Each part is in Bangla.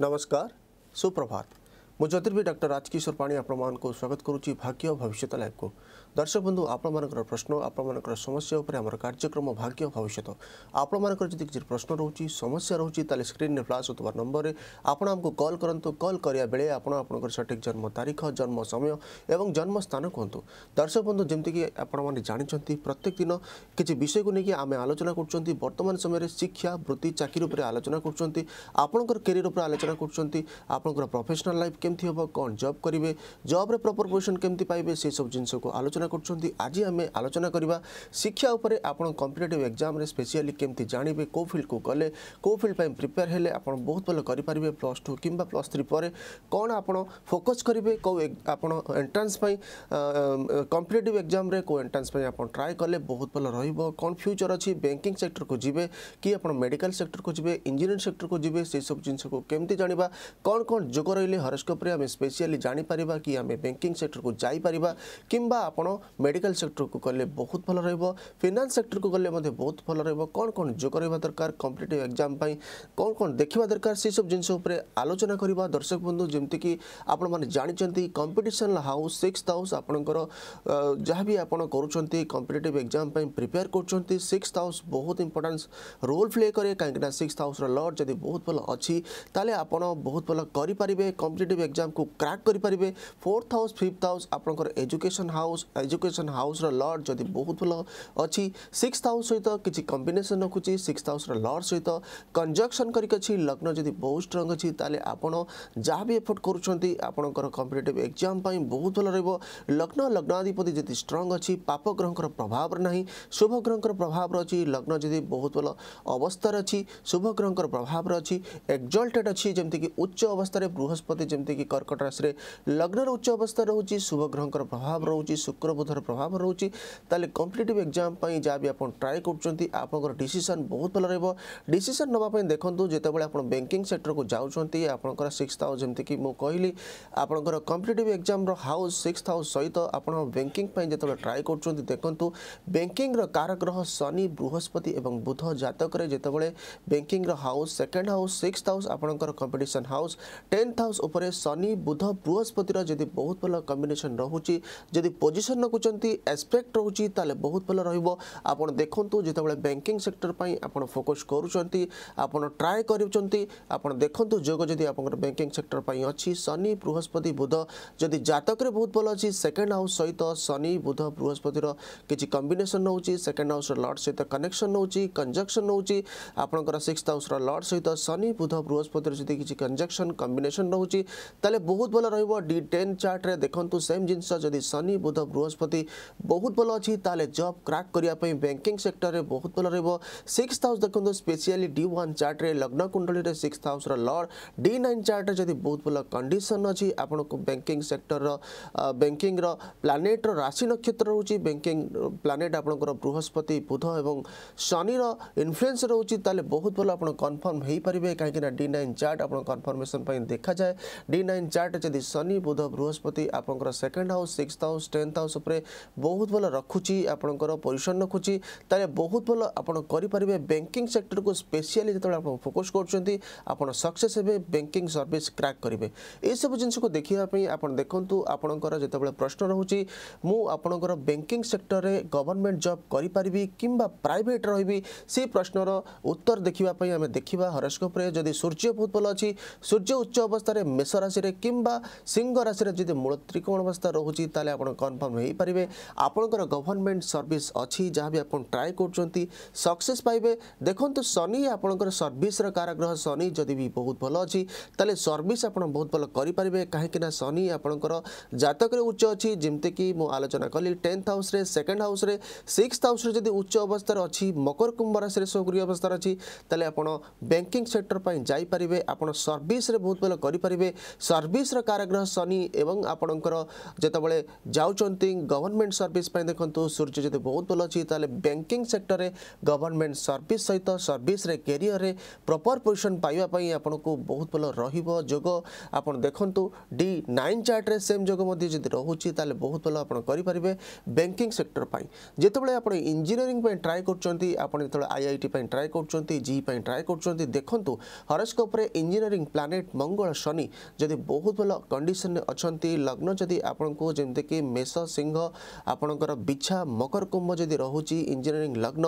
नमस्कार सुप्रभात ମୁଁ ଜ୍ୟୋତିର୍ବି ଡକ୍ଟର ରାଜକିଶୋର ପାଣି ଆପଣମାନଙ୍କୁ ସ୍ୱାଗତ କରୁଛି ଭାଗ୍ୟ ଭବିଷ୍ୟତ ଲାଇଭ୍କୁ ଦର୍ଶକ ବନ୍ଧୁ ଆପଣମାନଙ୍କର ପ୍ରଶ୍ନ ଆପଣମାନଙ୍କର ସମସ୍ୟା ଉପରେ ଆମର କାର୍ଯ୍ୟକ୍ରମ ଭାଗ୍ୟ ଭବିଷ୍ୟତ ଆପଣମାନଙ୍କର ଯଦି କିଛି ପ୍ରଶ୍ନ ରହୁଛି ସମସ୍ୟା ରହୁଛି ତାହେଲେ ସ୍କ୍ରିନ୍ରେ ଫ୍ଲାସ୍ ହେଉଥିବା ନମ୍ବରରେ ଆପଣ ଆମକୁ କଲ୍ କରନ୍ତୁ କଲ୍ କରିବା ବେଳେ ଆପଣ ଆପଣଙ୍କର ସଠିକ୍ ଜନ୍ମ ତାରିଖ ଜନ୍ମ ସମୟ ଏବଂ ଜନ୍ମ ସ୍ଥାନ କୁହନ୍ତୁ ଦର୍ଶକ ବନ୍ଧୁ ଯେମିତିକି ଆପଣମାନେ ଜାଣିଛନ୍ତି ପ୍ରତ୍ୟେକ ଦିନ କିଛି ବିଷୟକୁ ନେଇକି ଆମେ ଆଲୋଚନା କରୁଛନ୍ତି ବର୍ତ୍ତମାନ ସମୟରେ ଶିକ୍ଷା ବୃତ୍ତି ଚାକିରି ଉପରେ ଆଲୋଚନା କରୁଛନ୍ତି ଆପଣଙ୍କର କ୍ୟାରିୟର୍ ଉପରେ ଆଲୋଚନା କରୁଛନ୍ତି ଆପଣଙ୍କର ପ୍ରଫେସନାଲ୍ ଲାଇଫ୍ केमती हम कौन जब करेंगे जब्रे प्रपर पोजिशन केमती पाइबे से सब जिनस आलोचना करें आलोचना करवा शिक्षा उपर आपड़ एक्जाम स्पेसियाली केमती जानवे कौ फिल्ड को गले कौ फिल्ड प्रिपेयर हेले आप बहुत भल करेंगे प्लस टू कि प्लस थ्री पर कौन आप फोकस करेंगे कौ आप एंट्रांस कंपिटेटिव एक्जाम कौ एंट्रान्स आप ट्राए कले बहुत भल रोक कौन फ्यूचर अच्छी बैंकिंग सेक्टर को जी कि आप मेडिकल सेक्टर को जी इंजीनियरिंग सेक्टर को जी से सब जिनस केमती जाना कौन कौन जोग रही हरस्कोप ଉପରେ ଆମେ ସ୍ପେଶିଆଲି ଜାଣିପାରିବା କି ଆମେ ବ୍ୟାଙ୍କିଂ ସେକ୍ଟରକୁ ଯାଇପାରିବା କିମ୍ବା ଆପଣ ମେଡ଼ିକାଲ ସେକ୍ଟରକୁ ଗଲେ ବହୁତ ଭଲ ରହିବ ଫିନାନ୍ସ ସେକ୍ଟରକୁ ଗଲେ ମଧ୍ୟ ବହୁତ ଭଲ ରହିବ କ'ଣ କ'ଣ ଯୋଗ ରହିବା ଦରକାର କମ୍ପିଟେଟିଭ୍ ଏକ୍ଜାମ୍ ପାଇଁ କ'ଣ କ'ଣ ଦେଖିବା ଦରକାର ସେସବୁ ଜିନିଷ ଉପରେ ଆଲୋଚନା କରିବା ଦର୍ଶକ ବନ୍ଧୁ ଯେମିତିକି ଆପଣମାନେ ଜାଣିଛନ୍ତି କମ୍ପିଟିସନ୍ ହାଉସ୍ ସିକ୍ସଥ ହାଉସ୍ ଆପଣଙ୍କର ଯାହା ବି ଆପଣ କରୁଛନ୍ତି କମ୍ପିଟେଟିଭ୍ ଏକ୍ଜାମ୍ ପାଇଁ ପ୍ରିପେୟାର କରୁଛନ୍ତି ସିକ୍ସଥ ହାଉସ୍ ବହୁତ ଇମ୍ପୋର୍ଟାନ୍ସ ରୋଲ୍ ପ୍ଲେ କରେ କାହିଁକିନା ସିକ୍ସଥ ହାଉସ୍ର ଲର୍ଡ଼ ଯଦି ବହୁତ ଭଲ ଅଛି ତାହେଲେ ଆପଣ ବହୁତ ଭଲ କରିପାରିବେ କମ୍ପିଟେଟିଭ୍ ଏକ୍ଜାମ୍କୁ କ୍ରାକ୍ କରିପାରିବେ ଫୋର୍ଥ ହାଉସ୍ ଫିଫ୍ଥ ହାଉସ୍ ଆପଣଙ୍କର ଏଜୁକେସନ୍ ହାଉସ୍ ଏଜୁକେସନ୍ ହାଉସ୍ର ଲର୍ଡ଼ ଯଦି ବହୁତ ଭଲ ଅଛି ସିକ୍ସ ହାଉସ୍ ସହିତ କିଛି କମ୍ବିନେସନ୍ ରଖୁଛି ସିକ୍ସ ହାଉସ୍ର ଲର୍ଡ଼ ସହିତ କଞ୍ଜକ୍ସନ୍ କରିକି ଅଛି ଲଗ୍ନ ଯଦି ବହୁତ ଷ୍ଟ୍ରଙ୍ଗ ଅଛି ତାହେଲେ ଆପଣ ଯାହା ବି ଏଫର୍ଟ କରୁଛନ୍ତି ଆପଣଙ୍କର କମ୍ପିଟେଟିଭ୍ ଏକ୍ଜାମ୍ ପାଇଁ ବହୁତ ଭଲ ରହିବ ଲଗ୍ନ ଲଗ୍ନାଧିପତି ଯଦି ଷ୍ଟ୍ରଙ୍ଗ ଅଛି ପାପ ଗ୍ରହଙ୍କର ପ୍ରଭାବର ନାହିଁ ଶୁଭ ଗ୍ରହଙ୍କର ପ୍ରଭାବର ଅଛି ଲଗ୍ନ ଯଦି ବହୁତ ଭଲ ଅବସ୍ଥାରେ ଅଛି ଶୁଭ ଗ୍ରହଙ୍କର ପ୍ରଭାବର ଅଛି ଏକ୍ଜଲ୍ଟେଡ୍ ଅଛି ଯେମିତିକି ଉଚ୍ଚ ଅବସ୍ଥାରେ ବୃହସ୍ପତି ଯେମିତି ଯେମିତିକି କର୍କଟ ରାଶିରେ ଲଗ୍ନର ଉଚ୍ଚ ଅବସ୍ଥା ରହୁଛି ଶୁଭ ଗ୍ରହଙ୍କର ପ୍ରଭାବ ରହୁଛି ଶୁକ୍ର ବୁଧର ପ୍ରଭାବ ରହୁଛି ତାହେଲେ କମ୍ପିଟେଟିଭ୍ ଏକ୍ଜାମ୍ ପାଇଁ ଯାହା ବି ଆପଣ ଟ୍ରାଏ କରୁଛନ୍ତି ଆପଣଙ୍କର ଡିସିସନ୍ ବହୁତ ଭଲ ରହିବ ଡିସିସନ୍ ନେବା ପାଇଁ ଦେଖନ୍ତୁ ଯେତେବେଳେ ଆପଣ ବ୍ୟାଙ୍କିଂ ସେକ୍ଟରକୁ ଯାଉଛନ୍ତି ଆପଣଙ୍କର ସିକ୍ସ ହାଉସ୍ ଯେମିତିକି ମୁଁ କହିଲି ଆପଣଙ୍କର କମ୍ପିଟେଟିଭ୍ ଏକ୍ଜାମ୍ର ହାଉସ୍ ସିକ୍ସ ହାଉସ୍ ସହିତ ଆପଣ ବ୍ୟାଙ୍କିଂ ପାଇଁ ଯେତେବେଳେ ଟ୍ରାଏ କରୁଛନ୍ତି ଦେଖନ୍ତୁ ବ୍ୟାଙ୍କିଂର କାରଗ୍ରହ ଶନି ବୃହସ୍ପତି ଏବଂ ବୁଧ ଜାତକରେ ଯେତେବେଳେ ବ୍ୟାଙ୍କିଂର house second house six house ଆପଣଙ୍କର କମ୍ପିଟିସନ୍ ହାଉସ୍ ଟେନ୍ଥ ହାଉସ୍ ଉପରେ ଶନି ବୁଧ ବୃହସ୍ପତିର ଯଦି ବହୁତ ଭଲ କମ୍ବିନେସନ୍ ରହୁଛି ଯଦି ପୋଜିସନ୍ ରଖୁଛନ୍ତି ଏସ୍ପେକ୍ଟ ରହୁଛି ତାହେଲେ ବହୁତ ଭଲ ରହିବ ଆପଣ ଦେଖନ୍ତୁ ଯେତେବେଳେ ବ୍ୟାଙ୍କିଂ ସେକ୍ଟର ପାଇଁ ଆପଣ ଫୋକସ୍ କରୁଛନ୍ତି ଆପଣ ଟ୍ରାଏ କରୁଛନ୍ତି ଆପଣ ଦେଖନ୍ତୁ ଯୋଗ ଯଦି ଆପଣଙ୍କର ବ୍ୟାଙ୍କିଂ ସେକ୍ଟର ପାଇଁ ଅଛି ଶନି ବୃହସ୍ପତି ବୁଧ ଯଦି ଜାତକରେ ବହୁତ ଭଲ ଅଛି ସେକେଣ୍ଡ ହାଉସ୍ ସହିତ ଶନି ବୁଧ ବୃହସ୍ପତିର କିଛି କମ୍ବିନେସନ୍ ରହୁଛି ସେକେଣ୍ଡ ହାଉସ୍ର ଲର୍ଡ଼ ସହିତ କନେକ୍ସନ୍ ରହୁଛି କଞ୍ଜକ୍ସନ୍ ରହୁଛି ଆପଣଙ୍କର ସିକ୍ସ ହାଉସ୍ର ଲର୍ଡ଼ ସହିତ ଶନି ବୁଧ ବୃହସ୍ପତିର ଯଦି କିଛି କଞ୍ଜକ୍ସନ୍ କମ୍ବିନେସନ୍ ରହୁଛି তাহলে বহুত ভাল রহব ডি টেন চার্টরে দেখুন সেম জিনিস যদি শনি বুধ বৃহস্পতি বহুত ভাল অছি তাহলে জব ক্রাক করা ব্যাঙ্কিং সেক্টরে বহুত ভাল রহব সিক্স হাউস দেখুন স্পেশালি ডি ওয়ান চার্টরে লগ্ন কুণ্ডলীরে সিক্স হাউসর লর্ড ডি নাইন চার্টরে যদি বহুত ভাল কন্ডিশন অছি আপনার ব্যাঙ্কিং সেক্টরর ବ୍ୟାଙ୍କିଂର ପ୍ଲାନେଟ୍ର ରାଶି ନକ୍ଷତ୍ର ରହୁଛି ବ୍ୟାଙ୍କିଂ ପ୍ଲାନେଟ୍ ଆପଣଙ୍କର ବୃହସ୍ପତି ବୁଧ ଏବଂ ଶନିର ଇନଫ୍ଲୁଏନ୍ସ ରହୁଛି ତାହେଲେ ବହୁତ ଭଲ ଆପଣ କନଫର୍ମ ହୋଇପାରିବେ କାହିଁକିନା ଡି ନାଇନ୍ ଚାର୍ଟ ଆପଣ କନଫର୍ମେସନ୍ ପାଇଁ ଦେଖାଯାଏ ଡି डी नाइन चार्ट जदि शनि बुध बृहस्पति आपंकर second house six house tenth house उपर बहुत भल रखुची आपंकर पोजिशन रखुची तेल बहुत भल आपरे बैंकिंग सेक्टर को स्पेशली जो आप फोकस कर सक्सेस हे बैंकिंग सर्विस क्राक करेंगे यू जिनस को देखापी आप देखूँ आपंकर जो प्रश्न रोचे मुझे बैंकिंग सेक्टर में गवर्नमेंट जब करें কিংবা প্রাইভেট রহবি সে প্রশ্নর উত্তর দেখা আম দেখা হরস্কোপে যদি সূর্য বহুত ভালো অ সূর্য উচ্চ অবস্থায় মেষরা রাশিরে কিংবা সিংহ রাশিরে যদি মূল ত্রিকোণ অবস্থা রয়েছে তাহলে আপনার কনফর্ম হয়ে পারে আপনার গভর্নমেন্ট সর্ভিস অছি যা বি আপনার ট্রাই করছেন সকসেস পাইবে দেখুন শনি আপনার সর্ভিসর কারাগ্রহ শনি যদি বি বহুত ভালো অছি তাহলে সর্ভিস আপনার বহুত ভালো করে পারে কিনা শনি আপনার জাতকরে উচ্চ অছি যেমিকি মু আলোচনা কলি টেন্থ হাউসে সেকেন্ড হাউসে সিক্সথ হাউসে যদি উচ্চ অবস্থার অছি মকর কুম্ভ রাশিরে সক্রিয় অবস্থার অছি তাহলে আপনার ব্যাঙ্কিং সেক্টর পাই যাইপারে আপনার সর্ভিসে বহুত ভালো করে পারে ସର୍ଭିସର କାରାଗ୍ରହ ଶନି ଏବଂ ଆପଣଙ୍କର ଯେତେବେଳେ ଯାଉଛନ୍ତି ଗଭର୍ଣ୍ଣମେଣ୍ଟ ସର୍ଭିସ୍ ପାଇଁ ଦେଖନ୍ତୁ ସୂର୍ଯ୍ୟ ଯଦି ବହୁତ ଭଲ ଅଛି ତାହେଲେ ବ୍ୟାଙ୍କିଂ ସେକ୍ଟରରେ ଗଭର୍ଣ୍ଣମେଣ୍ଟ ସର୍ଭିସ୍ ସହିତ ସର୍ଭିସରେ କ୍ୟାରିୟରରେ ପ୍ରପର୍ ପୋଜିସନ୍ ପାଇବା ପାଇଁ ଆପଣଙ୍କୁ ବହୁତ ଭଲ ରହିବ ଯୋଗ ଆପଣ ଦେଖନ୍ତୁ ଡି ନାଇନ୍ ଚାର୍ଟରେ ସେମ୍ ଯୋଗ ମଧ୍ୟ ଯଦି ରହୁଛି ତାହେଲେ ବହୁତ ଭଲ ଆପଣ କରିପାରିବେ ବ୍ୟାଙ୍କିଂ ସେକ୍ଟର ପାଇଁ ଯେତେବେଳେ ଆପଣ ଇଞ୍ଜିନିୟରିଂ ପାଇଁ ଟ୍ରାଏ କରୁଛନ୍ତି ଆପଣ ଯେତେବେଳେ ଆଇଆଇଟି ପାଇଁ ଟ୍ରାଏ କରୁଛନ୍ତି ଜି ପାଇଁ ଟ୍ରାଏ କରୁଛନ୍ତି ଦେଖନ୍ତୁ ହରସ୍କୋପରେ ଇଞ୍ଜିନିୟରିଂ ପ୍ଲାନେଟ୍ ମଙ୍ଗଳ ଶନି ଯଦି ଯଦି ବହୁତ ଭଲ କଣ୍ଡିସନରେ ଅଛନ୍ତି ଲଗ୍ନ ଯଦି ଆପଣଙ୍କୁ ଯେମିତିକି ମେଷ ସିଂହ ଆପଣଙ୍କର ବିଛା ମକର କୁମ୍ଭ ଯଦି ରହୁଛି ଇଞ୍ଜିନିୟରିଂ ଲଗ୍ନ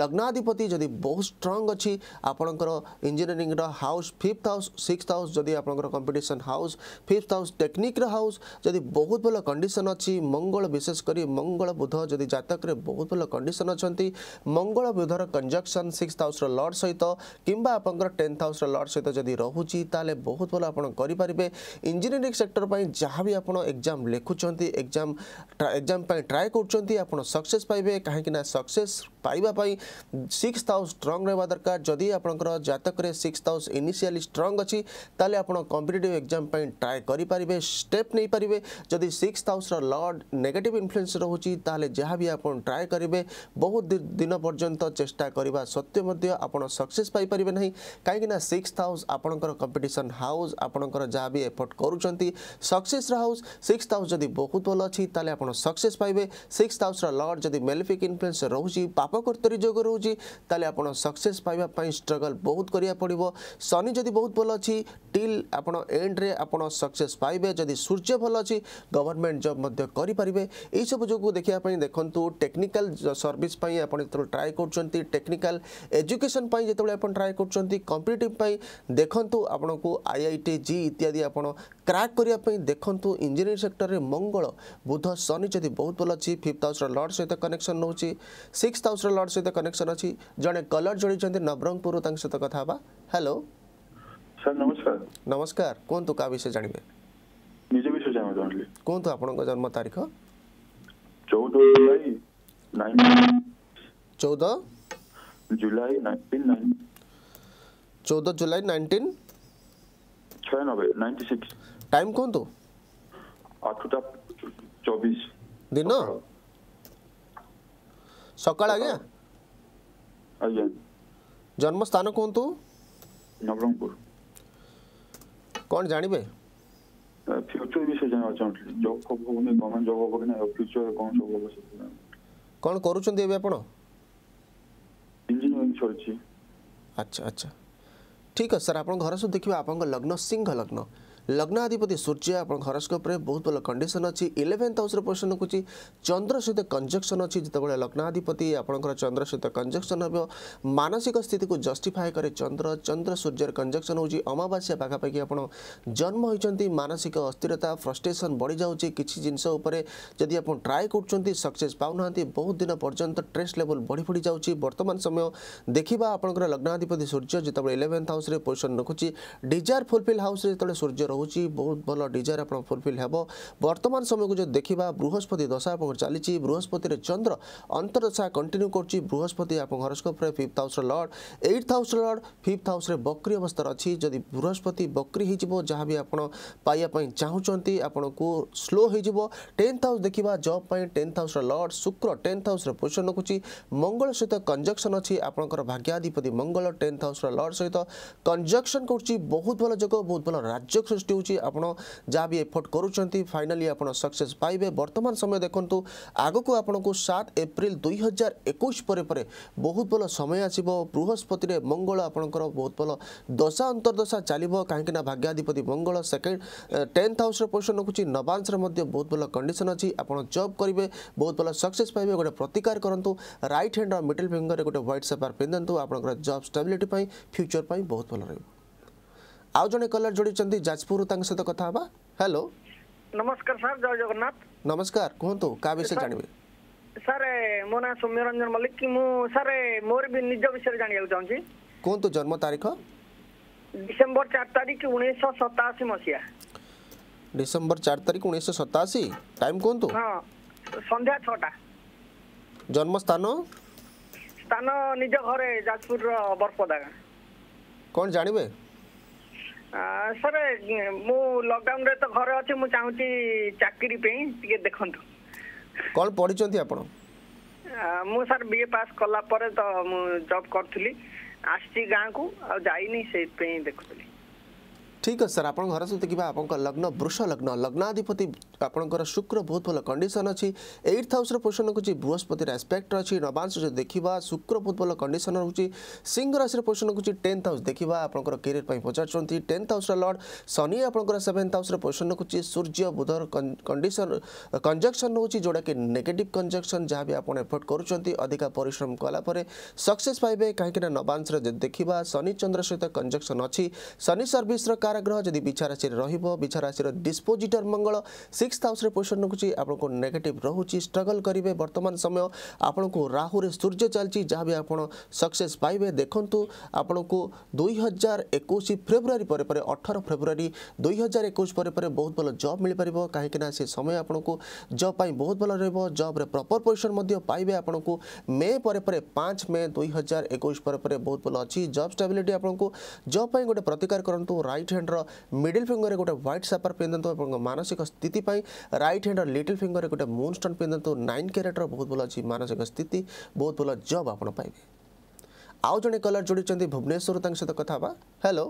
ଲଗ୍ନାଧିପତି ଯଦି ବହୁତ ଷ୍ଟ୍ରଙ୍ଗ ଅଛି ଆପଣଙ୍କର ଇଞ୍ଜିନିୟରିଂର house fifth house sixth house ଯଦି ଆପଣଙ୍କର କମ୍ପିଟିସନ୍ ହାଉସ୍ ଫିଫ୍ଥ ହାଉସ୍ ଟେକ୍ନିକ୍ର ହାଉସ୍ ଯଦି ବହୁତ ଭଲ କଣ୍ଡିସନ୍ ଅଛି ମଙ୍ଗଳ ବିଶେଷ କରି ମଙ୍ଗଳ ବୁଧ ଯଦି ଜାତକରେ ବହୁତ ଭଲ କଣ୍ଡିସନ୍ ଅଛନ୍ତି ମଙ୍ଗଳ ବୁଧର କଞ୍ଜକ୍ସନ୍ ସିକ୍ସଥ ହାଉସ୍ର ଲର୍ଡ଼ ସହିତ କିମ୍ବା ଆପଣଙ୍କର ଟେନ୍ଥ ହାଉସ୍ର ଲର୍ଡ଼ ସହିତ ଯଦି ରହୁଛି ତାହେଲେ ବହୁତ ଭଲ ଆପଣ କରିପାରିବେ ତେବେ ଇଞ୍ଜିନିୟରିଂ ସେକ୍ଟର ପାଇଁ ଯାହା ବି ଆପଣ ଏକ୍ଜାମ୍ ଲେଖୁଛନ୍ତି ଏକ୍ଜାମ୍ ଏକ୍ଜାମ୍ ପାଇଁ ଟ୍ରାଏ କରୁଛନ୍ତି ଆପଣ ସକ୍ସେସ୍ ପାଇବେ କାହିଁକିନା ସକ୍ସେସ୍ ପାଇବା ପାଇଁ ସିକ୍ସ ହାଉସ୍ ଷ୍ଟ୍ରଙ୍ଗ୍ ରହିବା ଦରକାର ଯଦି ଆପଣଙ୍କର ଜାତକରେ ସିକ୍ସ ହାଉସ୍ ଇନିସିଆଲି ଷ୍ଟ୍ରଙ୍ଗ ଅଛି ତାହେଲେ ଆପଣ କମ୍ପିଟେଟିଭ୍ ଏକ୍ଜାମ୍ ପାଇଁ ଟ୍ରାଏ କରିପାରିବେ ଷ୍ଟେପ୍ ନେଇପାରିବେ ଯଦି ସିକ୍ସ ହାଉସ୍ର ଲର୍ଡ଼ ନେଗେଟିଭ୍ ଇନଫ୍ଲୁଏନ୍ସ ରହୁଛି ତାହେଲେ ଯାହା ବି ଆପଣ ଟ୍ରାଏ କରିବେ ବହୁତ ଦିନ ପର୍ଯ୍ୟନ୍ତ ଚେଷ୍ଟା କରିବା ସତ୍ତ୍ୱେ ମଧ୍ୟ ଆପଣ ସକ୍ସେସ୍ ପାଇପାରିବେ ନାହିଁ କାହିଁକିନା ସିକ୍ସ ହାଉସ୍ ଆପଣଙ୍କର କମ୍ପିଟିସନ୍ ହାଉସ୍ ଆପଣଙ୍କର ଯାହା जहाँ भी एफोर्ट करुँच सक्सेस हाउस सिक्स हाउस जब बहुत भल अच्छी तेल आप सक्से पाइबे सिक्स हाउस लर्ड जब मेलिफिक इनफ्लुएंस रोचे पापकर्तरी जो रोचे तेल आप सक्से पाइबापी स्ट्रगल बहुत करा पड़ो शनि जदि बहुत भल अच्छी टिल आप एंड्रे सक्से पाइबे जदि सूर्य भल अच्छी गवर्नमेंट जब करेंगे ये सब जो देखापी देखते टेक्निकाल सर्विस ट्राए कर टेक्निकाल एजुकेशन जो ट्राए कर कंपिटेट देखूँ आपको आई आई टी जी इत्यादि যদি আপনার ক্রাକ୍ করা দেখুন ইঞ্জিনিয়ারিং সেক্টরের মঙ্গল বুধ শনি যদি বহু ভাল অছি ফিফ্থ হাউসর লর্ড সহ কনেকশন নেছি সিক্স হাউসর লর্ড সহ কনেকশন অছি জনে কলর যোড়িছেন নবরঙ্গপুর তাঁর সহ কথা হবা হ্যালো ସାର୍ ନମସ୍କାର ନମସ୍କାର କୁହନ୍ତୁ କାହା ବିଷୟ ଜାଣିବେ ନିଜ ବିଷୟ ଜାଣିବାକୁ ଚାହୁଁଥିଲି କୁହନ୍ତୁ ଆପଣଙ୍କ ଜନ୍ମ ତାରିଖ ଚଉଦ ଜୁଲାଇ ଚଉଦ ଜୁଲାଇ ଚଉଦ ଜୁଲାଇ ନାଇଣ୍ଟିନ୍ 96 96 ଟାଇମ୍ କୁହନ୍ତୁ 8ଟା 24 ଦିନ ସକାଳ ଆଜ୍ଞା ଆଜ୍ଞା ଜନ୍ମ ସ୍ଥାନ କୁହନ୍ତୁ ନବରଙ୍ଗପୁର କ'ଣ ଜାଣିବେ ଫ୍ୟୁଚର ବିଷୟ ଜାଣିବାକୁ ଚାହୁଁଥିଲି ଜବ୍ ଫବ୍ ହେଉନି ଗଭର୍ଣ୍ଣମେଣ୍ଟ ଜବ୍ ହେବ କି ନାହିଁ ଫ୍ୟୁଚରରେ କ'ଣ ସବୁ ହେବ କ'ଣ କରୁଛନ୍ତି ଏବେ ଆପଣ ଇଞ୍ଜିନିୟରିଂ ସରିଛି ଆଚ୍ଛା ଆଚ୍ଛା ठीक है सर आप घर सब देखिए आप लग्न सिंह लग्न ଲଗ୍ନାଧିପତି ସୂର୍ଯ୍ୟ ଆପଣଙ୍କ ହରସ୍କୋପ୍ରେ ବହୁତ ଭଲ କଣ୍ଡିସନ୍ ଅଛି ଇଲେଭେନ୍ଥ ହାଉସ୍ରେ ପୋଜିସନ୍ ରଖୁଛି ଚନ୍ଦ୍ର ସହିତ କଞ୍ଜକ୍ସନ୍ ଅଛି ଯେତେବେଳେ ଲଗ୍ନାଧିପତି ଆପଣଙ୍କର ଚନ୍ଦ୍ର ସହିତ କଞ୍ଜକ୍ସନ୍ ହେବ ମାନସିକ ସ୍ଥିତିକୁ ଜଷ୍ଟିଫାଏ କରେ ଚନ୍ଦ୍ର ଚନ୍ଦ୍ର ସୂର୍ଯ୍ୟର କଞ୍ଜକ୍ସନ୍ ହେଉଛି ଅମାବାସ୍ୟା ପାଖାପାଖି ଆପଣ ଜନ୍ମ ହୋଇଛନ୍ତି ମାନସିକ ଅସ୍ଥିରତା ଫ୍ରଷ୍ଟ୍ରେସନ୍ ବଢ଼ିଯାଉଛି କିଛି ଜିନିଷ ଉପରେ ଯଦି ଆପଣ ଟ୍ରାଏ କରୁଛନ୍ତି ସକ୍ସେସ୍ ପାଉନାହାନ୍ତି ବହୁତ ଦିନ ପର୍ଯ୍ୟନ୍ତ ଷ୍ଟ୍ରେସ୍ ଲେଭଲ୍ ବଢ଼ି ବଢ଼ି ଯାଉଛି ବର୍ତ୍ତମାନ ସମୟ ଦେଖିବା ଆପଣଙ୍କର ଲଗ୍ନାଧିପତି ସୂର୍ଯ୍ୟ ଯେତେବେଳେ ଇଲେଭେନ୍ଥ ହାଉସ୍ରେ ପୋଜିସନ୍ ରଖୁଛି ଡିଜାୟାର ଫୁଲଫିଲ୍ ହାଉସ୍ରେ ଯେତେବେଳେ ସୂର୍ଯ୍ୟ রয়েছে বহুত ভাল ডিজায়ার আপনার ফুলফিল হব বর্তমান সময়কে যদি দেখা বৃহস্পতি দশা এবং চালছে বৃহস্পতির চন্দ্র অন্তর্দশা কন্টিনিউ করছে বৃহস্পতি আপনার হরস্কোপে ফিফ্থ হাউসর lord eight house lord fifth হাউসে বক্রি অবস্থার অছি যদি বৃহস্পতি বক্রি হয়ে যা বি আপনার পাইয়া চাহুমান আপনার স্লো হয়ে টেন্থ হাউস দেখা জব টেন্থ হাউসর লর্ড শুক্র টেন্থ হাউসর পোজিশন ରଖୁଛି ମଙ୍ଗଳ ସହିତ କଞ୍ଜକ୍ସନ୍ ଅଛି ଆପଣଙ୍କର ଭାଗ୍ୟାଧିପତି ମଙ୍ଗଳ ଟେନ୍ଥ ହାଉସ୍ର ଲର୍ଡ଼ ସହିତ କଞ୍ଜକ୍ସନ୍ କରୁଛି ବହୁତ ଭଲ ଯୋଗ ବହୁତ ଭଲ ରାଜ୍ୟ ରିକ୍ୱେଷ୍ଟ ହେଉଛି ଆପଣ ଯାହା ବି ଏଫର୍ଟ କରୁଛନ୍ତି ଫାଇନାଲି ଆପଣ ସକ୍ସେସ୍ ପାଇବେ ବର୍ତ୍ତମାନ ସମୟ ଦେଖନ୍ତୁ ଆଗକୁ ଆପଣଙ୍କୁ ସାତ ଏପ୍ରିଲ ଦୁଇ ହଜାର ଏକୋଇଶ ପରେ ପରେ ବହୁତ ଭଲ ସମୟ ଆସିବ ବୃହସ୍ପତିରେ ମଙ୍ଗଳ ଆପଣଙ୍କର ବହୁତ ଭଲ ଦଶା ଅନ୍ତର୍ଦଶା ଚାଲିବ କାହିଁକିନା ଭାଗ୍ୟାଧିପତି ମଙ୍ଗଳ ସେକେଣ୍ଡ ଟେନ୍ଥ ହାଉସ୍ର ପୋଜିସନ୍ ରଖୁଛି ନବାଂଶରେ ମଧ୍ୟ ବହୁତ ଭଲ କଣ୍ଡିସନ୍ ଅଛି ଆପଣ ଜବ୍ କରିବେ ବହୁତ ଭଲ ସକ୍ସେସ୍ ପାଇବେ ଗୋଟେ ପ୍ରତିକାର କରନ୍ତୁ ରାଇଟ୍ ହ୍ୟାଣ୍ଡ ଆଉ ମିଡିଲ୍ ଫିଙ୍ଗରରେ ଗୋଟେ ହ୍ୱାଇଟ୍ ସେପାର ପିନ୍ଧନ୍ତୁ ଆପଣଙ୍କର ଜବ୍ ଷ୍ଟାବିଲିଟି ପାଇଁ ଫ୍ୟୁଚର୍ ପାଇଁ ବହୁତ ଭଲ ରହିବ ଆଉ ଜଣେ କଲର ଯୋଡ଼ିଛନ୍ତି ଯାଜପୁରରୁ ତାଙ୍କ ସହିତ କଥା ହେବା ହ୍ୟାଲୋ ନମସ୍କାର ସାର୍ ଜୟ ଜଗନ୍ନାଥ ନମସ୍କାର କୁହନ୍ତୁ କାହା ବିଷୟରେ ଜାଣିବେ ସାର୍ ମୋ ନାଁ ସୌମ୍ୟରଞ୍ଜନ ମଲ୍ଲିକ ମୁଁ ସାର୍ ମୋର ବି ନିଜ ବିଷୟରେ ଜାଣିବାକୁ ଚାହୁଁଛି କୁହନ୍ତୁ ଜନ୍ମ ତାରିଖ ଡିସେମ୍ବର ଚାରି ତାରିଖ ଉଣେଇଶହ ସତାଅଶୀ ମସିହା ডিসেম্বর চার তারিখ উনিশশো সতাশি টাইম কুহতু সন্ধ্যা ছটা জন্মস্থান স্থান নিজ ঘরে যাজপুর বরপদা কোন জানিবে ସାର୍ ମୁଁ ଲକଡାଉନରେ ତ ଘରେ ଅଛି ମୁଁ ଚାହୁଁଛି ଚାକିରି ପାଇଁ ଟିକେ ଦେଖନ୍ତୁ କ'ଣ ପଢ଼ିଛନ୍ତି ଆପଣ ମୁଁ ସାର୍ ବି ଏ ପାସ୍ କଲା ପରେ ତ ମୁଁ ଜବ୍ କରୁଥିଲି ଆସିଛି ଗାଁକୁ ଆଉ ଯାଇନି ସେଇଥିପାଇଁ ଦେଖୁଥିଲି ঠিক আছে স্যার আপনার ঘর সঙ্গে দেখবা আপনার লগ্ন বৃষ লগ্ন লগ্নাধিপতি আপনার শুক্র বহুত ভাল কন্ডিশন অছি এইট হাউসর পোষণ রয়েছে বৃহস্পতির আসপেক্ট অছি নবাংশ যদি দেখা শুক্র বহুত ভাল কন্ডিশন রয়েছে সিংহ রাশির পোষণ রয়েছে টেন্থ হাউস দেখা আপনার কেরিয়ার পচারুম টেন্থ হাউসর লর্ড শনি আপনার সেভেন্থ হাউসর পোষণ রয়েছে সূর্য বুধর কন্ডিশন কনজকশন রয়েছে যেটাকি নেগেটিভ কনজকশন যা বি আপনার এফর্ট করছেন অধিকা পরিশ্রম কলাপরে সকসেস পাইবে কিন্তু নবাংশর যদি দেখা শনিচন্দ্র সহ কনজকশন অছি শনি সর্ভিসর কারণ କାହାର ଗ୍ରହ ଯଦି ବିଛା ରାଶିରେ ରହିବ ବିଛା ରାଶିର ଡିସ୍ପୋଜିଟର ମଙ୍ଗଳ ସିକ୍ସ ହାଉସ୍ରେ ପୋଜିସନ୍ ରଖୁଛି ଆପଣଙ୍କୁ ନେଗେଟିଭ୍ ରହୁଛି ଷ୍ଟ୍ରଗଲ୍ କରିବେ ବର୍ତ୍ତମାନ ସମୟ ଆପଣଙ୍କୁ ରାହୁରେ ସୂର୍ଯ୍ୟ ଚାଲିଛି ଯାହା ବି ଆପଣ ସକ୍ସେସ୍ ପାଇବେ ଦେଖନ୍ତୁ ଆପଣଙ୍କୁ ଦୁଇ ହଜାର ଏକୋଇଶ ଫେବୃଆରୀ ପରେ ପରେ ଅଠର ଫେବୃଆରୀ ଦୁଇ ହଜାର ଏକୋଇଶ ପରେ ପରେ ବହୁତ ଭଲ ଜବ୍ ମିଳିପାରିବ କାହିଁକିନା ସେ ସମୟ ଆପଣଙ୍କୁ ଜବ୍ ପାଇଁ ବହୁତ ଭଲ ରହିବ ଜବ୍ରେ ପ୍ରପର୍ ପୋଜିସନ୍ ମଧ୍ୟ ପାଇବେ ଆପଣଙ୍କୁ ମେ ପରେ ପରେ ପାଞ୍ଚ ମେ ଦୁଇ ହଜାର ଏକୋଇଶ ପରେ ପରେ ବହୁତ ଭଲ ଅଛି ଜବ୍ ଷ୍ଟାବିଲିଟି ଆପଣଙ୍କୁ ଜବ୍ ପାଇଁ ଗୋଟେ ପ୍ରତିକାର କରନ୍ତୁ ରାଇଟ୍ ହ୍ୟାଣ୍ଡ ହ୍ୟାଣ୍ଡର ମିଡିଲ୍ ଫିଙ୍ଗର୍ରେ ଗୋଟେ ହ୍ୱାଇଟ୍ ସାପାର ପିନ୍ଧନ୍ତୁ ଆପଣଙ୍କ ମାନସିକ ସ୍ଥିତି ପାଇଁ ରାଇଟ୍ ହ୍ୟାଣ୍ଡର ଲିଟିଲ୍ ଫିଙ୍ଗରରେ ଗୋଟେ ମୁନ୍ ଷ୍ଟୋନ୍ ପିନ୍ଧନ୍ତୁ ନାଇନ୍ କ୍ୟାରେଟ୍ର ବହୁତ ଭଲ ଅଛି ମାନସିକ ସ୍ଥିତି ବହୁତ ଭଲ ଜବ୍ ଆପଣ ପାଇବେ ଆଉ ଜଣେ କଲର୍ ଯୋଡ଼ିଛନ୍ତି ଭୁବନେଶ୍ୱର ତାଙ୍କ ସହିତ କଥା ହେବା ହ୍ୟାଲୋ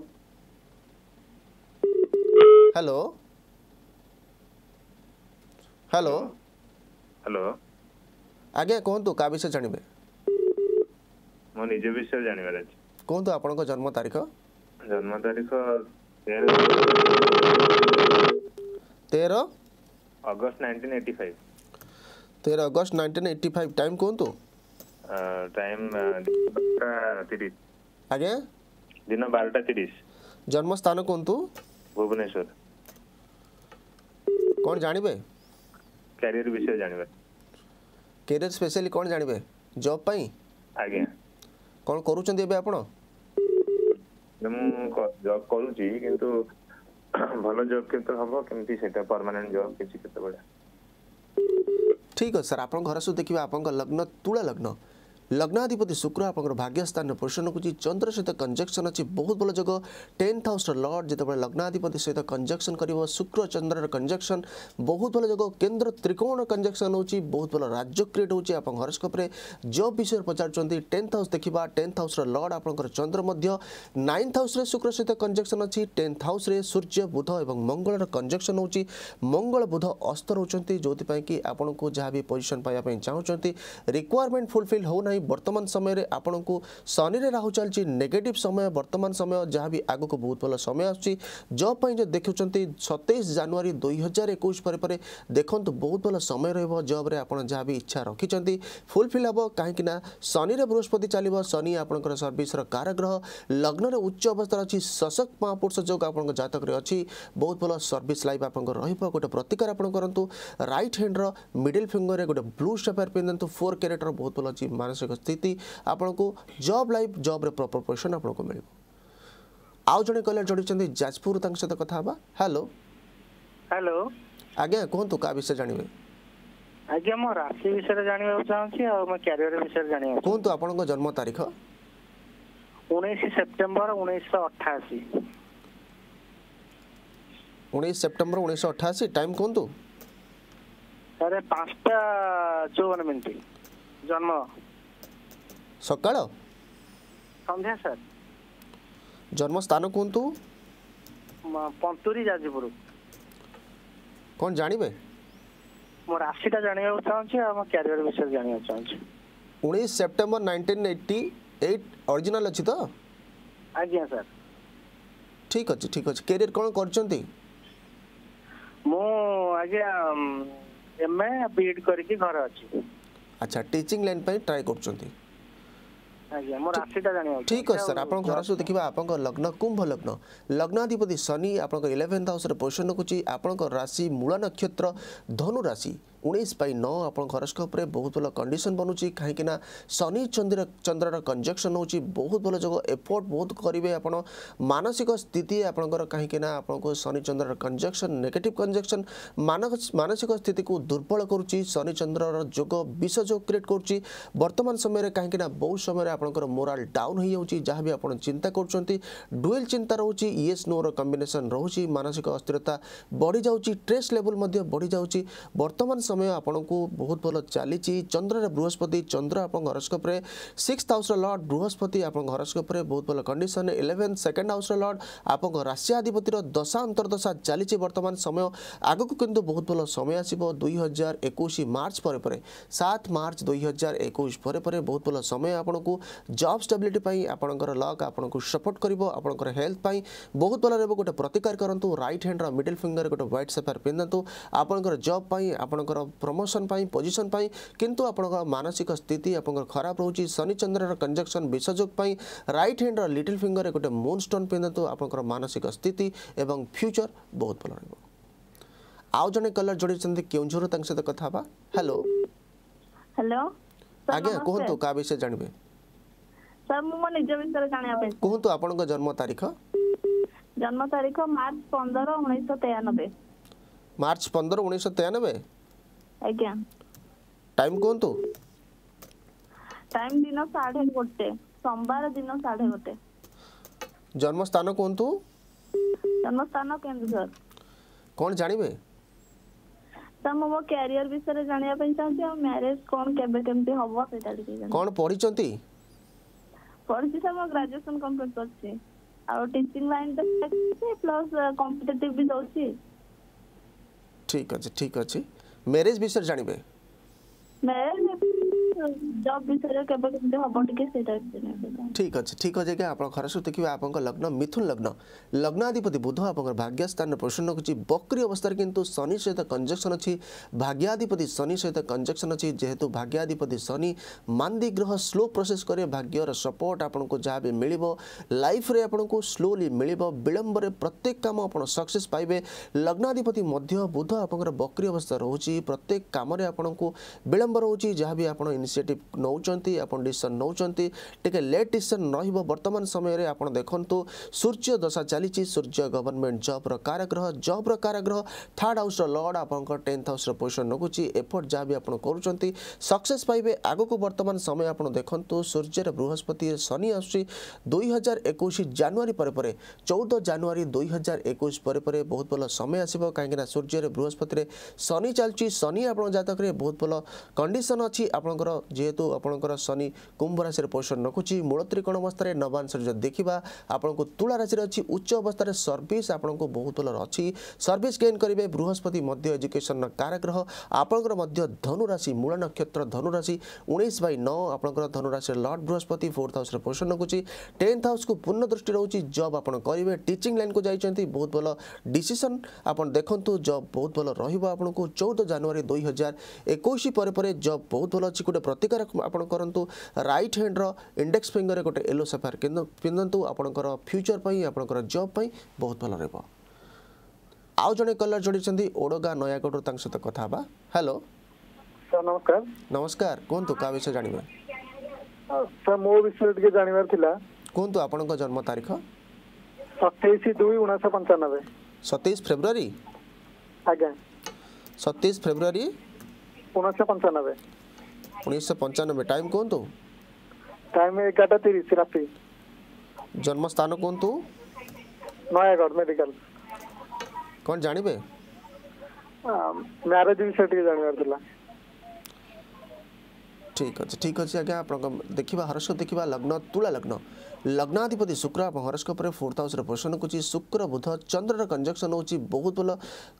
ହ୍ୟାଲୋ ହ୍ୟାଲୋ ହ୍ୟାଲୋ ଆଜ୍ଞା କୁହନ୍ତୁ କାହା ବିଷୟରେ ଜାଣିବେ ମୋ ନିଜ ବିଷୟରେ ଜାଣିବାର ଅଛି କୁହନ୍ତୁ ଆପଣଙ୍କ ଜନ୍ମ ତାରିଖ ଜନ୍ମ ତାରିଖ तेरह अगस्त 1985 तेरह अगस्त 1985 टाइम कौन तो टाइम तीस आगे दिन बारटा तीस जन्म स्थान कौन तो भुवनेश्वर कौन जानवे कैरियर विषय जानवे कैरियर स्पेशली कौन जानवे जॉब पाई आज्ञा कौन करूचंदी एबे आपण প্রেম কোন জব করু জি কিন্তু ভাল জব কিন্তু হব কিନ୍ତି সেটা পার্মানেন্ট জব কি কিছুতে ভালো ঠিক আছে স্যার আপন ঘরসু দেখি আপন লগ্ন তুলা লগ্ন ଲଗ୍ନାଧିପତି ଶୁକ୍ର ଆପଣଙ୍କର ଭାଗ୍ୟସ୍ଥାନର ପୋଷଣ କରୁଛି ଚନ୍ଦ୍ର ସହିତ କଞ୍ଜକ୍ସନ୍ ଅଛି ବହୁତ ଭଲ ଯୋଗ ଟେନ୍ଥ ହାଉସ୍ର ଲର୍ଡ଼ ଯେତେବେଳେ ଲଗ୍ନାଧିପତି ସହିତ କଞ୍ଜକ୍ସନ୍ କରିବ ଶୁକ୍ର ଚନ୍ଦ୍ରର କଞ୍ଜକ୍ସନ୍ ବହୁତ ଭଲ ଯୋଗ କେନ୍ଦ୍ର ତ୍ରିକୋଣ କଞ୍ଜକ୍ସନ୍ ହେଉଛି ବହୁତ ଭଲ ରାଜ୍ୟ କ୍ରିଏଟ୍ ହେଉଛି ଆପଣଙ୍କ ହରସ୍କୋପ୍ରେ ଜବ୍ ବିଷୟରେ ପଚାରୁଛନ୍ତି ଟେନ୍ଥ ହାଉସ୍ ଦେଖିବା ଟେନ୍ଥ ହାଉସ୍ର ଲର୍ଡ଼ ଆପଣଙ୍କର ଚନ୍ଦ୍ର ମଧ୍ୟ ନାଇନ୍ଥ ହାଉସ୍ରେ ଶୁକ୍ର ସହିତ କଞ୍ଜକ୍ସନ୍ ଅଛି ଟେନ୍ଥ ହାଉସ୍ରେ ସୂର୍ଯ୍ୟ ବୁଧ ଏବଂ ମଙ୍ଗଳର କଞ୍ଜକ୍ସନ୍ ହେଉଛି ମଙ୍ଗଳ ବୁଧ ଅସ୍ତ ରହୁଛନ୍ତି ଯେଉଁଥିପାଇଁ କି ଆପଣଙ୍କୁ ଯାହା ବି ପୋଜିସନ୍ ପାଇବା ପାଇଁ ଚାହୁଁଛନ୍ତି ରିକ୍ୱାରମେଣ୍ଟ ଫୁଲଫିଲ୍ ହେଉନାହିଁ नहीं बर्तमान समय आपण को शनि राहु चलती नेगेटिव समय बर्तमान समय जहाँ भी आग को बहुत भल समय आसपाई जो देखुं सतैश जानुरी दुई हजार एक पर देखु बहुत भल समय रब्रे जहाँ भी इच्छा रखिंट फुलफिल हे कहीं शनि बृहस्पति चलो शनि आपंकर सर्विसर कारग्रह लग्न उच्च अवस्था अच्छी सशक्त महापुरुष जो आप जतक अच्छी बहुत भल सर्विस लाइफ आप रोटे प्रतिकार आप करूँ रईट हैंड्र मिडिल फिंगर गोटे ब्लू स्टेपर पिंधु फोर क्यारेटर बहुत भल अच्छी मानसिक ଆବଶ୍ୟକ ସ୍ଥିତି ଆପଣଙ୍କୁ ଜବ୍ ଲାଇଫ୍ ଜବ୍ରେ ପ୍ରପର୍ ପୋଜିସନ୍ ଆପଣଙ୍କୁ ମିଳିବ ଆଉ ଜଣେ କହିଲେ ଜଣେଇଛନ୍ତି ଯାଜପୁର ତାଙ୍କ ସହିତ କଥା ହେବା ହ୍ୟାଲୋ ହ୍ୟାଲୋ ଆଜ୍ଞା କୁହନ୍ତୁ କାହା ବିଷୟରେ ଜାଣିବେ ଆଜ୍ଞା ମୁଁ ରାଶି ବିଷୟରେ ଜାଣିବାକୁ ଚାହୁଁଛି ଆଉ ମୋ କ୍ୟାରିୟର ବିଷୟରେ ଜାଣିବାକୁ କୁହନ୍ତୁ ଆପଣଙ୍କ ଜନ୍ମ ତାରିଖ ଉଣେଇଶ ସେପ୍ଟେମ୍ବର ଉଣେଇଶହ ଅଠାଅଶୀ ଉଣେଇଶ ସେପ୍ଟେମ୍ବର ଉଣେଇଶହ ଅଠାଅଶୀ ଟାଇମ୍ କୁହନ୍ତୁ ସାର୍ ପାଞ୍ଚଟା ଚଉବନ ମିନିଟ୍ ଜନ୍ମ ସକାଳ ସନ୍ଧ୍ୟା ସାର୍ ଜନ୍ମସ୍ଥାନ କୁହନ୍ତୁ ପନ୍ତୁରୀ ଯାଜପୁର କ'ଣ ଜାଣିବେ ମୋ ରାଶିଟା ଜାଣିବାକୁ ଚାହୁଁଛି ଆଉ ମୋ କ୍ୟାରିୟର ବିଷୟରେ ଜାଣିବାକୁ ଚାହୁଁଛି ଉଣେଇଶ September nineteen eighty eight original ଅଛି ତ ଆଜ୍ଞା ସାର୍ ଠିକ୍ ଅଛି ଠିକ୍ ଅଛି କ୍ୟାରିୟର କ'ଣ କରୁଛନ୍ତି ମୁଁ ଆଜ୍ଞା ଏମ୍ଏ ବିଏଡ୍ କରିକି ଘରେ ଅଛି ଆଚ୍ଛା ଟିଚିଂ ଲାଇନ୍ ପାଇଁ ଟ୍ରାଏ କରୁଛନ୍ତି ठीक सरु मूल नक्षत्र धनु राशि उन्नीस बै नौ आप हरस्कोप बहुत भल कंडीशन बनुच्ची कहीं शनि चंद्र चंद्रर कंजक्शन हो बहुत भल जो एफोर्ट बहुत करेंगे आप मानसिक स्थित आपंकर कहीं आप शनिचंद्र कंजक्शन नेगेटिव कंजक्शन मानसिक स्थित को दुर्बल करुच्ची शनिचंद्रर जोग विष जो क्रिएट करतमान समय कहीं बहुत समय आप मोराल डाउन हो जहाँ भी आप चिंता करुँचल चिंता रोच इएस नोर कम्बेसन रोच मानसिक अस्थिरता बढ़ी जाऊँगी स्ट्रेस लेवल बढ़ी जाऊँच बर्तमान समय आपको बहुत भल चली चंद्र बृहस्पति चंद्र आप horoscope six house lord Brihaspati आप हरस्कोप बहुत भल condition eleven second house lord आप राशियाधिपतिर दशा अंतर्दशा चली बर्तमान समय आगक किंतु बहुत भल समय आसो दुई हजार एक मार्च पर सात मार्च दुई हजार एक बहुत भल समय आपको जब स्टेबिलिटी आपंकर लक आपको सपोर्ट कर आपंकर हेल्थ बहुत भल रोटे प्रतिकार करूँ रईट हैंड्र मिडिल फिंगर गोटे ह्वैट सेफार पिंधतु आपंकर जब आपंकर ଆପଣଙ୍କର ପ୍ରମୋସନ୍ ପାଇଁ ପୋଜିସନ୍ ପାଇଁ କିନ୍ତୁ ଆପଣଙ୍କ ମାନସିକ ସ୍ଥିତି ଆପଣଙ୍କର ଖରାପ ରହୁଛି ଶନିଚନ୍ଦ୍ରର କଞ୍ଜକ୍ସନ୍ ବିଷଯୋଗ ପାଇଁ ରାଇଟ୍ ହ୍ୟାଣ୍ଡର ଲିଟିଲ୍ ଫିଙ୍ଗରରେ ଗୋଟେ ମୁନ୍ ଷ୍ଟୋନ୍ ପିନ୍ଧନ୍ତୁ ଆପଣଙ୍କର ମାନସିକ ସ୍ଥିତି ଏବଂ ଫ୍ୟୁଚର୍ ବହୁତ ଭଲ ରହିବ ଆଉ ଜଣେ କଲର୍ ଯୋଡ଼ିଛନ୍ତି କେଉଁଝରରୁ ତାଙ୍କ ସହିତ କଥା ହେବା ହ୍ୟାଲୋ ହ୍ୟାଲୋ ଆଜ୍ଞା କୁହନ୍ତୁ କାହା ବିଷୟରେ ଜାଣିବେ ସାର୍ ମୁଁ ମୋ ନିଜ ବିଷୟରେ ଜାଣିବା ପାଇଁ କୁହନ୍ତୁ ଆପଣଙ୍କ ଜନ୍ମ ତାରିଖ ଜନ୍ମ ତାରିଖ ମାର୍ଚ୍ଚ ପନ୍ଦର ଉଣେଇଶହ ତେୟାନବେ ମାର୍ଚ୍ଚ ପନ୍ଦର ଉଣେଇଶହ ତେୟାନବେ ଆଜ୍ଞା ଟାଇମ୍ କୁହନ୍ତୁ ଟାଇମ୍ ଦିନ ସାଢ଼େ ଗୋଟେ ସୋମବାର ଦିନ ସାଢ଼େ ଗୋଟେ ଜନ୍ମସ୍ଥାନ କୁହନ୍ତୁ ଜନ୍ମସ୍ଥାନ କେନ୍ଦୁଝର କ'ଣ ଜାଣିବେ ସାର୍ ମୁଁ ମୋ କ୍ୟାରିୟର ବିଷୟରେ ଜାଣିବା ପାଇଁ ଚାହୁଁଛି ଆଉ ମ୍ୟାରେଜ କ'ଣ କେବେ କେମିତି ହବ ସେଇଟା ଟିକେ କ'ଣ ପଢ଼ିଛନ୍ତି ପଢ଼ିଛି ସାର୍ ମୁଁ ଗ୍ରାଜୁଏସନ୍ କମ୍ପ୍ଲିଟ୍ କରିଛି ଆଉ ଟିଚିଂ ଲାଇନ୍ ତ ପ୍ଲସ୍ କମ୍ପିଟେଟିଭ୍ ବି ଦେଉଛି ଠିକ୍ ଅଛି ଠିକ୍ ଅଛି ମ୍ୟାରେଜ୍ ବିଷୟରେ ଜାଣିବେ ମ୍ୟାରେଜ୍ ଜବ୍ ବିଷୟରେ କେବେ କେମିତି ହବ ଟିକେ ସେଇଟା ଠିକ୍ ଅଛି ଠିକ୍ ଅଛି ଆଜ୍ଞା ଆପଣ ଖରାସୁ ଦେଖିବେ ଆପଣଙ୍କ ଲଗ୍ନ ମିଥୁନ ଲଗ୍ନ ଲଗ୍ନାଧିପତି ବୁଧ ଆପଣଙ୍କର ଭାଗ୍ୟସ୍ଥାନରେ ପ୍ରସନ୍ନ ହେଉଛି ବକ୍ରି ଅବସ୍ଥାରେ କିନ୍ତୁ ଶନି ସହିତ କଞ୍ଜକ୍ସନ୍ ଅଛି ଭାଗ୍ୟାଧିପତି ଶନି ସହିତ କଞ୍ଜକ୍ସନ୍ ଅଛି ଯେହେତୁ ଭାଗ୍ୟାଧିପତି ଶନି ମାନ୍ଦି ଗ୍ରହ ସ୍ଲୋ ପ୍ରୋସେସ୍ କରେ ଭାଗ୍ୟର ସପୋର୍ଟ ଆପଣଙ୍କୁ ଯାହା ବି ମିଳିବ ଲାଇଫ୍ରେ ଆପଣଙ୍କୁ ସ୍ଲୋଲି ମିଳିବ ବିଳମ୍ବରେ ପ୍ରତ୍ୟେକ କାମ ଆପଣ ସକ୍ସେସ୍ ପାଇବେ ଲଗ୍ନାଧିପତି ମଧ୍ୟ ବୁଧ ଆପଣଙ୍କର ବକ୍ରି ଅବସ୍ଥା ରହୁଛି ପ୍ରତ୍ୟେକ କାମରେ ଆପଣଙ୍କୁ ବିଳମ୍ବ ରହୁଛି ଯାହା ବି ଆପଣ ইনিসিয়েটিভ নেউচন্তি আপন ডিসিশন নেউচন্তি টিকে লেট ডিসিশন রহিব বর্তমান সময়রে আপন দেখন্তু সূর্য দশা চালিছি সূর্য গভর্নমেন্ট জবর কারাগ্রহ জবর কারাগ্রহ থার্ড হাউসর লর্ড আপনক টেন্থ হাউসর পোজিশন নগুছি এফর্ট যা বি আপন করুচন্তি सक्सेस पाइबे आगको बर्तमान समय आप देखु सूर्य बृहस्पति शनि आसुच्छी दुई हजार एक जानुरी पर चौदह जानुरी दुई हजार एक बहुत भल समय आसो कहीं सूर्य बृहस्पति शनि चलती शनि आप जतक बहुत भल कंडीशन अच्छी आपंकर ଯେହେତୁ ଆପଣଙ୍କର ଶନି କୁମ୍ଭ ରାଶିରେ ପୋଷଣ ରଖୁଛି ମୂଳ ତ୍ରିକୋଣ ଅବସ୍ଥାରେ ନବାଂଶରେ ଯଦି ଦେଖିବା ଆପଣଙ୍କୁ ତୁଳା ରାଶିରେ ଅଛି ଉଚ୍ଚ ଅବସ୍ଥାରେ ସର୍ଭିସ୍ ଆପଣଙ୍କୁ ବହୁତ ଭଲ ଅଛି ସର୍ଭିସ୍ ଗେନ୍ କରିବେ ବୃହସ୍ପତି ମଧ୍ୟ ଏଜୁକେସନର କାରଗ୍ରହ ଆପଣଙ୍କର ମଧ୍ୟ ଧନୁରାଶି ମୂଳ ନକ୍ଷତ୍ର ଧନୁରାଶି ଉଣେଇଶ ବାଇ ନଅ ଆପଣଙ୍କର ଧନୁରାଶିରେ ଲର୍ଡ଼ ବୃହସ୍ପତି ଫୋର୍ଥ ହାଉସ୍ରେ ପୋଷଣ ରଖୁଛି ଟେନ୍ଥ ହାଉସ୍କୁ ପୂର୍ଣ୍ଣ ଦୃଷ୍ଟି ରହୁଛି ଜବ୍ ଆପଣ କରିବେ ଟିଚିଂ ଲାଇନ୍କୁ ଯାଇଛନ୍ତି ବହୁତ ଭଲ ଡିସିସନ୍ ଆପଣ ଦେଖନ୍ତୁ ଜବ୍ ବହୁତ ଭଲ ରହିବ ଆପଣଙ୍କୁ ଚଉଦ ଜାନୁଆରୀ ଦୁଇ ହଜାର ଏକୋଇଶ ପରେ ପରେ ଜବ୍ ବହୁତ ଭଲ ଅଛି ଗୋଟେ ପ୍ରତିକାର ଆପଣ କରନ୍ତୁ ରାଇଟ୍ ହ୍ୟାଣ୍ଡର ଇଣ୍ଡେକ୍ସ ଫିଙ୍ଗରରେ ଗୋଟେ ୟେଲୋ ସାଫାର ପିନ୍ଧନ୍ତୁ ଆପଣଙ୍କର ଫ୍ୟୁଚର୍ ପାଇଁ ଆପଣଙ୍କର ଜବ୍ ପାଇଁ ବହୁତ ଭଲ ରହିବ ଆଉ ଜଣେ କଲର୍ ଯୋଡ଼ିଛନ୍ତି ଓଡ଼ଗା ନୟାଗଡ଼ରୁ ତାଙ୍କ ସହିତ କଥା ହେବା ହ୍ୟାଲୋ ସାର୍ ନମସ୍କାର ନମସ୍କାର କୁହନ୍ତୁ କାହା ବିଷୟ ଜାଣିବା ସାର୍ ମୋ ବିଷୟରେ ଟିକେ ଜାଣିବାର ଥିଲା କୁହନ୍ତୁ ଆପଣଙ୍କ ଜନ୍ମ ତାରିଖ ସତେଇଶ ଦୁଇ ଉଣେଇଶହ ପଞ୍ଚାନବେ ସତେଇଶ ଫେବୃଆରୀ ଆଜ୍ଞା ସତେଇଶ ଫେବୃଆରୀ ଉଣେଇଶହ ପଞ୍ଚାନବେ ଉଣେଇଶହ ପଞ୍ଚାନବେ ଟାଇମ୍ କୁହନ୍ତୁ ଟାଇମ୍ ଏଗାରଟା ତିରିଶ ରାତି ଜନ୍ମସ୍ଥାନ କୁହନ୍ତୁ ନୟାଗଡ଼ ମେଡିକାଲ କ'ଣ ଜାଣିବେ ମ୍ୟାରେଜ ବିଷୟରେ ଟିକେ ଜାଣିବାର ଥିଲା ଠିକ୍ ଅଛି ଠିକ୍ ଅଛି ଆଜ୍ଞା ଆପଣଙ୍କ ଦେଖିବା ହର୍ଷ ଦେଖିବା ଲଗ୍ନ ତୁଳା ଲଗ୍ନ लग्नाधिपति शुक्र आप हरस्कोप फोर्थ हाउस प्रश्न रखुच्छी शुक्र बुध चंद्रर कंजक्शन हो बहुत भल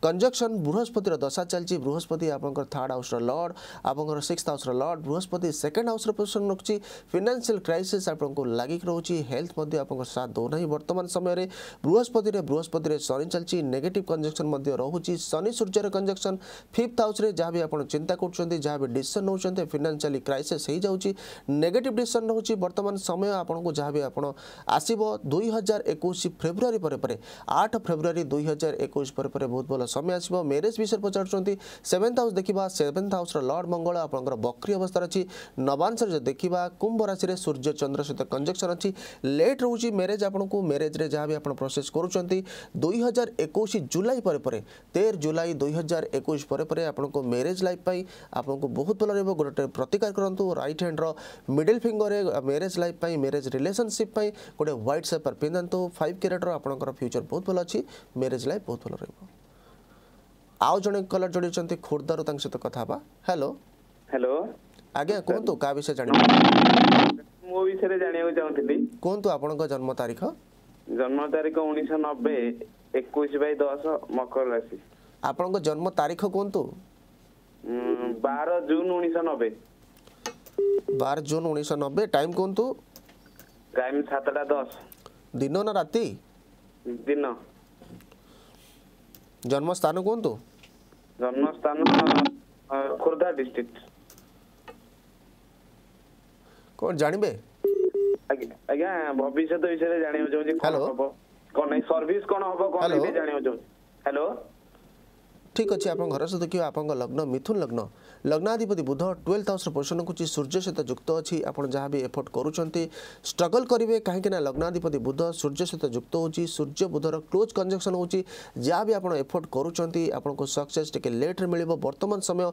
कंजक्शन बृहस्पतिर दशा चलती बृहस्पति आप थार्ड हाउस लर्ड आप six house lord Brihaspati second house प्रश्न रखुच्छे फिनान्सील क्राइसीस आपको लग रही हेल्थ आप दौना ही बर्तमान समय बृहस्पति बृहस्पति शनि चलती नेगेट कंजक्शन रोचे Shani Surya conjunction fifth house जहाँ भी आप चिंता करते जहाँ भी डिसीसन नौते फिनान्सी हो क्राइसीस्ट नेगेटिव डिशन रोचे बर्तमान समय आपको जहाँ भी आप ଆପଣ ଆସିବ ଦୁଇ ହଜାର ଏକୋଇଶ ଫେବୃଆରୀ ପରେ ପରେ ଆଠ ଫେବୃଆରୀ ଦୁଇ ହଜାର ଏକୋଇଶ ପରେ ପରେ ବହୁତ ଭଲ ସମୟ ଆସିବ ମ୍ୟାରେଜ୍ ବିଷୟରେ ପଚାରୁଛନ୍ତି ସେଭେନ୍ଥ ହାଉସ୍ ଦେଖିବା ସେଭେନ୍ଥ ହାଉସ୍ର ଲର୍ଡ଼ ମଙ୍ଗଳ ଆପଣଙ୍କର ବକ୍ରି ଅବସ୍ଥାରେ ଅଛି ନବାଂଶରେ ଯଦି ଦେଖିବା କୁମ୍ଭ ରାଶିରେ ସୂର୍ଯ୍ୟ ଚନ୍ଦ୍ର ସହିତ କଞ୍ଜକ୍ସନ୍ ଅଛି ଲେଟ୍ ରହୁଛି ମ୍ୟାରେଜ୍ ଆପଣଙ୍କୁ ମ୍ୟାରେଜ୍ରେ ଯାହା ବି ଆପଣ ପ୍ରୋସେସ୍ କରୁଛନ୍ତି ଦୁଇ ହଜାର ଏକୋଇଶ ଜୁଲାଇ ପରେ ପରେ ତେର ଜୁଲାଇ ଦୁଇ ହଜାର ଏକୋଇଶ ପରେ ପରେ ଆପଣଙ୍କ ମ୍ୟାରେଜ୍ ଲାଇଫ୍ ପାଇଁ ଆପଣଙ୍କୁ ବହୁତ ଭଲ ରହିବ ଗୋଟେ ପ୍ରତିକାର କରନ୍ତୁ ରାଇଟ୍ ହ୍ୟାଣ୍ଡର ମିଡ଼ିଲ୍ ଫିଙ୍ଗରରେ ମ୍ୟାରେଜ୍ ଲାଇଫ୍ ପାଇଁ ମ୍ୟାରେଜ୍ ରିଲେସନସିପ୍ পাই গোটে হোয়াইট ସେପାର ପିନ୍ଧନ୍ତୁ ଫାଇଭ୍ କ୍ୟାରେଟ୍ର ଆପଣଙ୍କର ଫ୍ୟୁଚର୍ ବହୁତ ଭଲ ଅଛି ମ୍ୟାରେଜ୍ ଲାଇଫ୍ ବହୁତ ଭଲ ରହିବ ଆଉ ଜଣେ କଲର୍ ଯୋଡ଼ିଛନ୍ତି ଖୋର୍ଦ୍ଧାରୁ ତାଙ୍କ ସହିତ କଥା ହେବା ହ୍ୟାଲୋ ହ୍ୟାଲୋ ଆଜ୍ଞା କୁହନ୍ତୁ କାହା ବିଷୟ ଜାଣିବେ ମୋ ବିଷୟରେ ଜାଣିବାକୁ ଚାହୁଁଥିଲି କୁହନ୍ତୁ ଆପଣଙ୍କ ଜନ୍ମ ତାରିଖ ଜନ୍ମ ତାରିଖ ଉଣେଇଶହ ନବେ ଏକୋଇଶ ବାଇ ଦଶ ମକର ରାଶି ଆପଣଙ୍କ ଜନ୍ମ ତାରିଖ କୁହନ୍ତୁ ବାର ଜୁନ୍ ଉଣେଇଶହ ନବେ ବାର ଜୁନ୍ ଉଣେଇଶହ ନବେ ଟାଇମ୍ କୁହନ୍ତୁ ଟାଇମ୍ ସାତଟା ଦଶ ଦିନ ନା ରାତି ଦିନ ଜନ୍ମସ୍ଥାନ କୁହନ୍ତୁ ଜନ୍ମସ୍ଥାନ ଖୋର୍ଦ୍ଧା ଡିଷ୍ଟ୍ରିକ୍ଟ କ'ଣ ଜାଣିବେ ଆଜ୍ଞା ଭବିଷ୍ୟତ ବିଷୟରେ ଜାଣିବାକୁ ଚାହୁଁଛି ହ୍ୟାଲୋ କ'ଣ ନାହିଁ ସର୍ଭିସ୍ କ'ଣ ହବ କ'ଣ ଜାଣିବାକୁ ଚାହୁଁଛି ହ୍ୟାଲୋ ঠিক আছে আপনার ঘর সহ দেখবে আপনার লগ্ন মিথুন লগ্ন লগ্নাধিপতি বুধ টুয়েলভ হাউস পোষণ করছি সূর্য সহ যুক্ত অছি আপনার যা বি এফোর্ট করছেন স্ট্রগল করবে কাহিঁকি না লগ্নাধিপতি বুধ সূর্য সহ যুক্ত হচ্ছে সূর্য বুধর ক্লোজ কনজঙ্কশন হচ্ছে যা বি আপনার এফোর্ট করছেন আপনার সকসেস টিকি লেট্রে মিলব বর্তমান সময়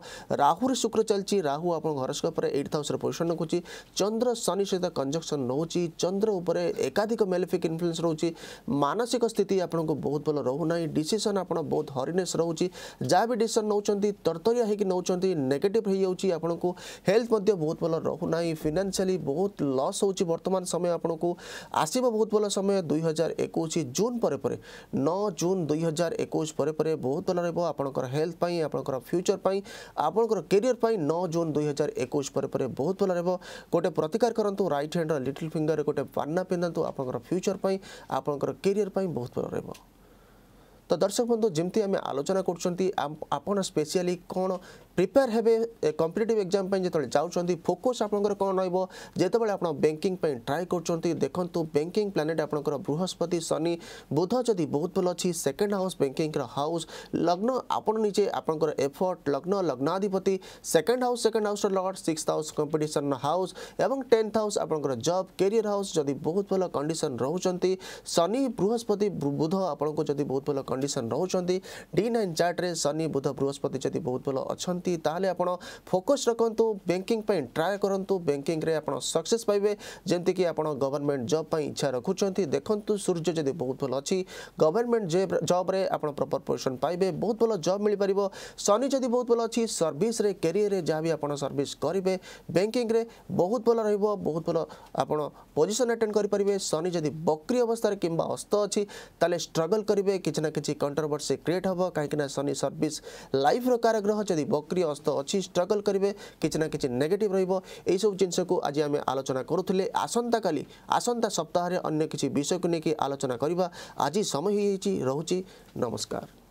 রাহুরে শুক্র চলছে রাহু আপনার হরস্কোপরে এইট হাউসে পোষণ করছি চন্দ্র শনি সহ কনজঙ্কশন নেଉଛି চন্দ্র উপরে একাধিক মেলিফিক ইনফ্লুয়েন্স রয়েছে মানসিক স্থিতি আপনার বহুত ভালো রহুনা ডিসিশন আপনার বহুত হরিনেস রয়েছে जहाँ भी डिसीजन नौकरी तरतरिया होकर नेगेटिव हो जाए आपन को हेल्थ बहुत भल रोना फिनान्सीआली बहुत लस हो बर्तमान समय आपन को आसब बहुत भल समय दुई हजार एक जून पर नौ जून दुई हजार एक बहुत भल रहा हेल्थ आपंकर फ्यूचर आपंकर कैरियर नौ जून दुई हजार एक बहुत भल रहा गोटे प्रतिकार करूँ रईट हैंडर लिटिल फिंगर गोटे पाना पिंधु आप फ्यूचर आपंकर कैरियर बहुत भल रहा তো দর্শক বন্ধু যেমি আমি আলোচনা করছেন আপনার স্পেশিয়ালি কোণ প্রিপেয়ার হেবে কম্পিটিটিভ এক্সাম যেতবে যাচ্ছেন ফোকস আপনার কম রহব যেতবে আপনার ব্যাঙ্কিং ট্রাই করছেন দেখুন ব্যাঙ্কিং প্লানেট আপনার বৃহস্পতি শনি বুধ যদি বহুত ভাল অ সেকেন্ড হাউস ব্যাঙ্কিংর হাউস লগ্ন আপনার নিজে আপনার এফর্ট লগ্ন লগ্নাধিপতি সেকেন্ড হাউস সেকেন্ড হাউসর lord six house competition house এবং টেন্থ হাউস আপনার জব কেরিয়ার হাউস যদি বহুত ভাল কন্ডিশন রোচান শনি বৃহস্পতি বুধ আপনার যদি বহুত ভাল কন্ডিশন রোচান ডি নাইন চার্টে শনি বুধ বৃহস্পতি যদি বহুত ভাল অনেক ଚାହୁଁଛନ୍ତି ତାହେଲେ ଆପଣ ଫୋକସ୍ ରଖନ୍ତୁ ବ୍ୟାଙ୍କିଙ୍ଗ ପାଇଁ ଟ୍ରାଏ କରନ୍ତୁ ବ୍ୟାଙ୍କିଙ୍ଗରେ ଆପଣ ସକ୍ସେସ୍ ପାଇବେ ଯେମିତିକି ଆପଣ ଗଭର୍ଣ୍ଣମେଣ୍ଟ ଜବ୍ ପାଇଁ ଇଚ୍ଛା ରଖୁଛନ୍ତି ଦେଖନ୍ତୁ ସୂର୍ଯ୍ୟ ଯଦି ବହୁତ ଭଲ ଅଛି ଗଭର୍ଣ୍ଣମେଣ୍ଟ ଜବ୍ରେ ଆପଣ ପ୍ରପର୍ ପୋଜିସନ୍ ପାଇବେ ବହୁତ ଭଲ ଜବ୍ ମିଳିପାରିବ ଶନି ଯଦି ବହୁତ ଭଲ ଅଛି ସର୍ଭିସ୍ରେ କ୍ୟାରିୟରରେ ଯାହା ବି ଆପଣ ସର୍ଭିସ୍ କରିବେ ବ୍ୟାଙ୍କିଙ୍ଗରେ ବହୁତ ଭଲ ରହିବ ବହୁତ ଭଲ ଆପଣ ପୋଜିସନ୍ ଆଟେଣ୍ଡ କରିପାରିବେ ଶନି ଯଦି ବକ୍ରି ଅବସ୍ଥାରେ କିମ୍ବା ଅସ୍ତ ଅଛି ତାହେଲେ ଷ୍ଟ୍ରଗଲ୍ କରିବେ କିଛି ନା କିଛି କଣ୍ଟ୍ରୋଭର୍ସି କ୍ରିଏଟ୍ ହେବ କାହିଁକିନା ଶନି ସର୍ଭିସ୍ ଲାଇଫ୍ର କାରଗ୍ରହ ଯଦି ବକ୍ରି ସକ୍ରିୟ ଅସ୍ତ ଅଛି ଷ୍ଟ୍ରଗଲ୍ କରିବେ କିଛି ନା କିଛି ନେଗେଟିଭ୍ ରହିବ ଏହିସବୁ ଜିନିଷକୁ ଆଜି ଆମେ ଆଲୋଚନା କରୁଥିଲେ ଆସନ୍ତାକାଲି ଆସନ୍ତା ସପ୍ତାହରେ ଅନ୍ୟ କିଛି ବିଷୟକୁ ନେଇକି ଆଲୋଚନା କରିବା ଆଜି ସମୟ ହୋଇଯାଇଛି ରହୁଛି ନମସ୍କାର